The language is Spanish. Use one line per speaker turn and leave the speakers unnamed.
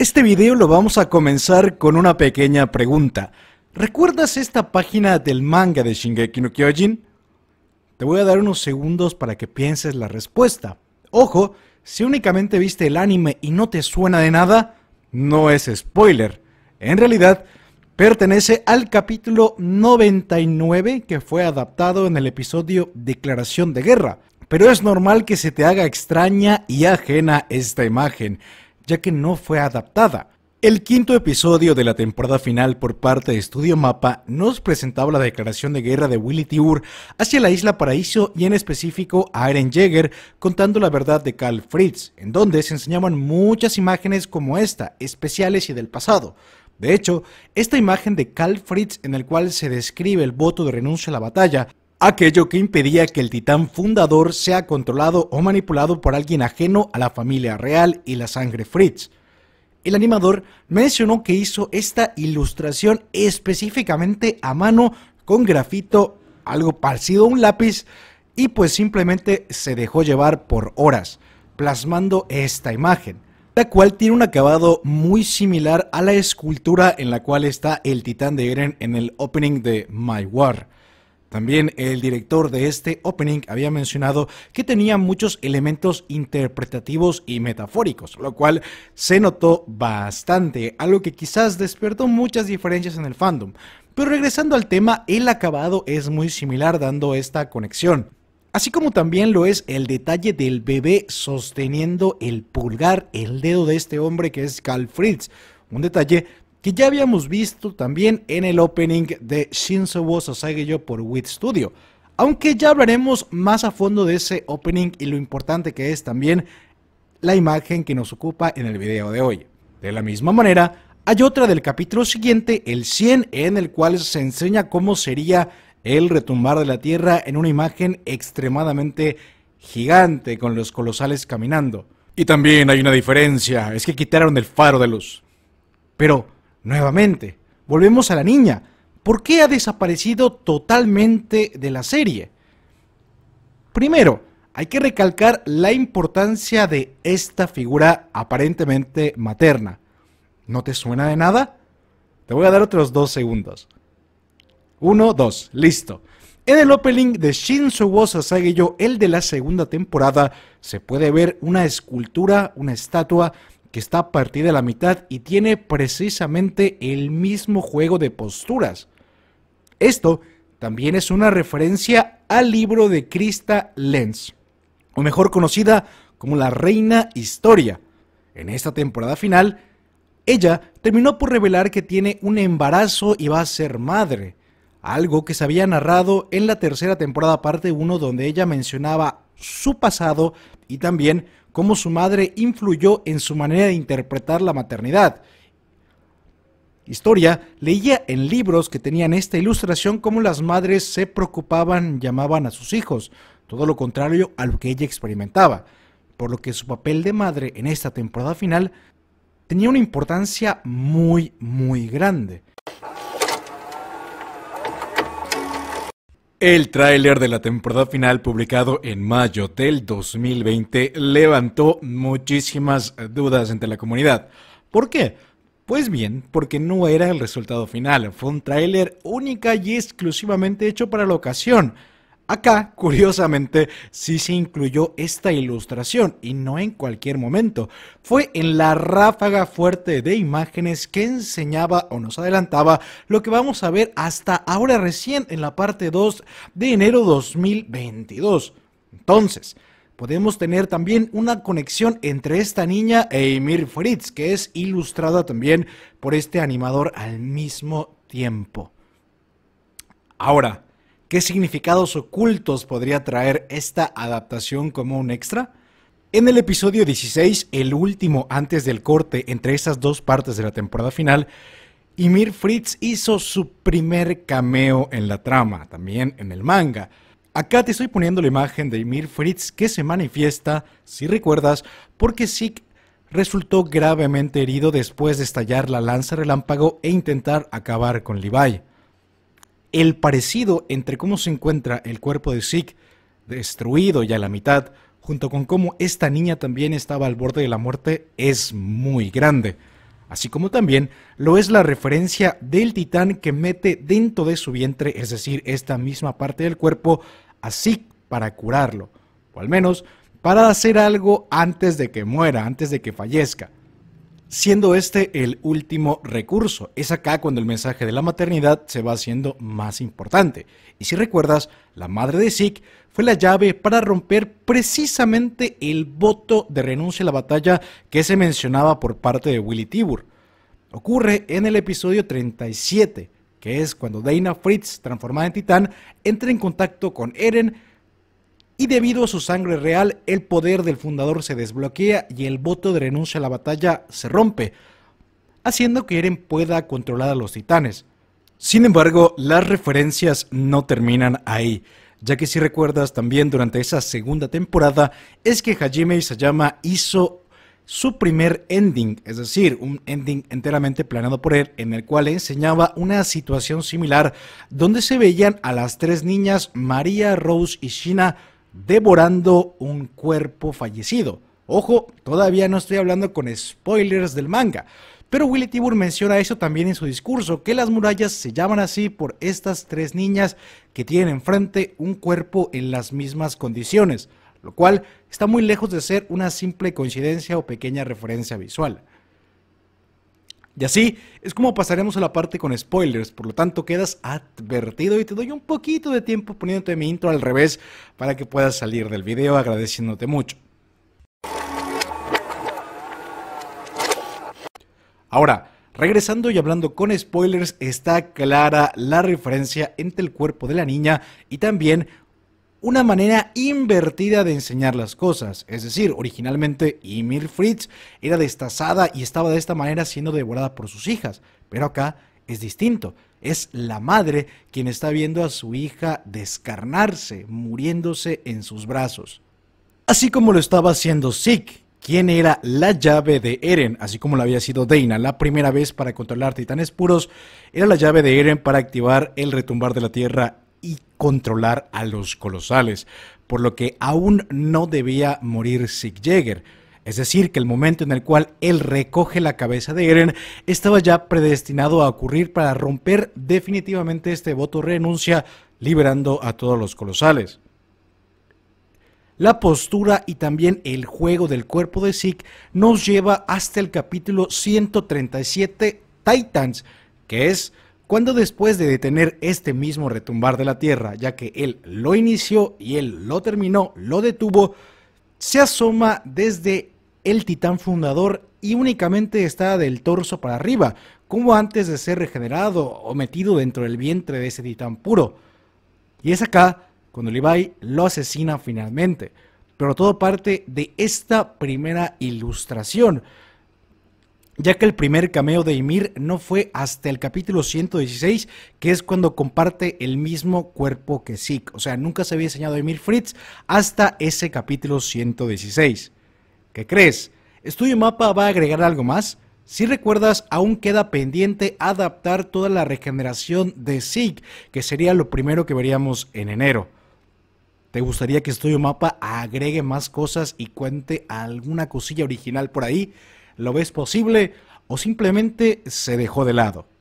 Este video lo vamos a comenzar con una pequeña pregunta. ¿Recuerdas esta página del manga de Shingeki no Kyojin? Te voy a dar unos segundos para que pienses la respuesta. Ojo, si únicamente viste el anime y no te suena de nada, no es spoiler. En realidad, pertenece al capítulo 99 que fue adaptado en el episodio Declaración de Guerra. Pero es normal que se te haga extraña y ajena esta imagen ya que no fue adaptada. El quinto episodio de la temporada final por parte de Estudio Mapa nos presentaba la declaración de guerra de Willy Tiur hacia la Isla Paraíso y en específico a Eren Jaeger contando la verdad de Carl Fritz, en donde se enseñaban muchas imágenes como esta, especiales y del pasado. De hecho, esta imagen de Carl Fritz en el cual se describe el voto de renuncia a la batalla aquello que impedía que el titán fundador sea controlado o manipulado por alguien ajeno a la familia real y la sangre Fritz. El animador mencionó que hizo esta ilustración específicamente a mano con grafito, algo parecido a un lápiz, y pues simplemente se dejó llevar por horas, plasmando esta imagen, la cual tiene un acabado muy similar a la escultura en la cual está el titán de Eren en el opening de My War. También el director de este opening había mencionado que tenía muchos elementos interpretativos y metafóricos, lo cual se notó bastante, algo que quizás despertó muchas diferencias en el fandom. Pero regresando al tema, el acabado es muy similar dando esta conexión. Así como también lo es el detalle del bebé sosteniendo el pulgar, el dedo de este hombre que es Carl Fritz, un detalle y ya habíamos visto también en el opening de Shinzo wo yo por WIT Studio. Aunque ya hablaremos más a fondo de ese opening y lo importante que es también la imagen que nos ocupa en el video de hoy. De la misma manera, hay otra del capítulo siguiente, el 100, en el cual se enseña cómo sería el retumbar de la Tierra en una imagen extremadamente gigante con los colosales caminando. Y también hay una diferencia, es que quitaron el faro de luz. Pero, Nuevamente, volvemos a la niña. ¿Por qué ha desaparecido totalmente de la serie? Primero, hay que recalcar la importancia de esta figura aparentemente materna. ¿No te suena de nada? Te voy a dar otros dos segundos. Uno, dos, listo. En el opening de Shinsuke yo, el de la segunda temporada, se puede ver una escultura, una estatua que está a partir de la mitad y tiene precisamente el mismo juego de posturas. Esto también es una referencia al libro de Krista Lenz, o mejor conocida como la Reina Historia. En esta temporada final, ella terminó por revelar que tiene un embarazo y va a ser madre, algo que se había narrado en la tercera temporada parte 1 donde ella mencionaba su pasado y también cómo su madre influyó en su manera de interpretar la maternidad. Historia, leía en libros que tenían esta ilustración cómo las madres se preocupaban, llamaban a sus hijos, todo lo contrario a lo que ella experimentaba, por lo que su papel de madre en esta temporada final tenía una importancia muy, muy grande. El tráiler de la temporada final publicado en mayo del 2020 levantó muchísimas dudas entre la comunidad. ¿Por qué? Pues bien, porque no era el resultado final, fue un tráiler única y exclusivamente hecho para la ocasión. Acá, curiosamente, sí se incluyó esta ilustración y no en cualquier momento. Fue en la ráfaga fuerte de imágenes que enseñaba o nos adelantaba lo que vamos a ver hasta ahora recién en la parte 2 de enero 2022. Entonces, podemos tener también una conexión entre esta niña e Emir Fritz, que es ilustrada también por este animador al mismo tiempo. Ahora, ¿Qué significados ocultos podría traer esta adaptación como un extra? En el episodio 16, el último antes del corte entre esas dos partes de la temporada final, Ymir Fritz hizo su primer cameo en la trama, también en el manga. Acá te estoy poniendo la imagen de Ymir Fritz que se manifiesta, si recuerdas, porque Zeke resultó gravemente herido después de estallar la lanza relámpago e intentar acabar con Levi el parecido entre cómo se encuentra el cuerpo de Zeke, destruido ya a la mitad, junto con cómo esta niña también estaba al borde de la muerte, es muy grande. Así como también lo es la referencia del titán que mete dentro de su vientre, es decir, esta misma parte del cuerpo, a Zeke para curarlo, o al menos para hacer algo antes de que muera, antes de que fallezca siendo este el último recurso. Es acá cuando el mensaje de la maternidad se va haciendo más importante. Y si recuerdas, la madre de Zeke fue la llave para romper precisamente el voto de renuncia a la batalla que se mencionaba por parte de Willy Tibur. Ocurre en el episodio 37, que es cuando Dana Fritz, transformada en titán, entra en contacto con Eren y debido a su sangre real, el poder del fundador se desbloquea y el voto de renuncia a la batalla se rompe, haciendo que Eren pueda controlar a los titanes. Sin embargo, las referencias no terminan ahí, ya que si recuerdas también durante esa segunda temporada es que Hajime Isayama hizo su primer ending, es decir, un ending enteramente planeado por él, en el cual enseñaba una situación similar donde se veían a las tres niñas María, Rose y Shina devorando un cuerpo fallecido. Ojo, todavía no estoy hablando con spoilers del manga, pero Willy Tibur menciona eso también en su discurso, que las murallas se llaman así por estas tres niñas que tienen enfrente un cuerpo en las mismas condiciones, lo cual está muy lejos de ser una simple coincidencia o pequeña referencia visual. Y así es como pasaremos a la parte con spoilers, por lo tanto quedas advertido y te doy un poquito de tiempo poniéndote mi intro al revés para que puedas salir del video agradeciéndote mucho. Ahora, Regresando y hablando con spoilers, está clara la referencia entre el cuerpo de la niña y también una manera invertida de enseñar las cosas. Es decir, originalmente Ymir Fritz era destazada y estaba de esta manera siendo devorada por sus hijas, pero acá es distinto. Es la madre quien está viendo a su hija descarnarse, muriéndose en sus brazos. Así como lo estaba haciendo Zeke, quien era la llave de Eren, así como lo había sido Dana la primera vez para controlar titanes puros, era la llave de Eren para activar el retumbar de la tierra y controlar a los colosales, por lo que aún no debía morir Sieg jagger Es decir, que el momento en el cual él recoge la cabeza de Eren estaba ya predestinado a ocurrir para romper definitivamente este voto renuncia, liberando a todos los colosales. La postura y también el juego del cuerpo de Zeke nos lleva hasta el capítulo 137 Titans, que es cuando después de detener este mismo retumbar de la Tierra, ya que él lo inició y él lo terminó, lo detuvo, se asoma desde el titán fundador y únicamente está del torso para arriba, como antes de ser regenerado o metido dentro del vientre de ese titán puro. Y es acá cuando Levi lo asesina finalmente. Pero todo parte de esta primera ilustración, ya que el primer cameo de Ymir no fue hasta el capítulo 116, que es cuando comparte el mismo cuerpo que Zeke. O sea, nunca se había enseñado a Ymir Fritz hasta ese capítulo 116. ¿Qué crees? ¿Estudio Mapa va a agregar algo más? Si recuerdas, aún queda pendiente adaptar toda la regeneración de Zeke, que sería lo primero que veríamos en enero. ¿Te gustaría que Estudio Mapa agregue más cosas y cuente alguna cosilla original por ahí? lo ves posible o simplemente se dejó de lado.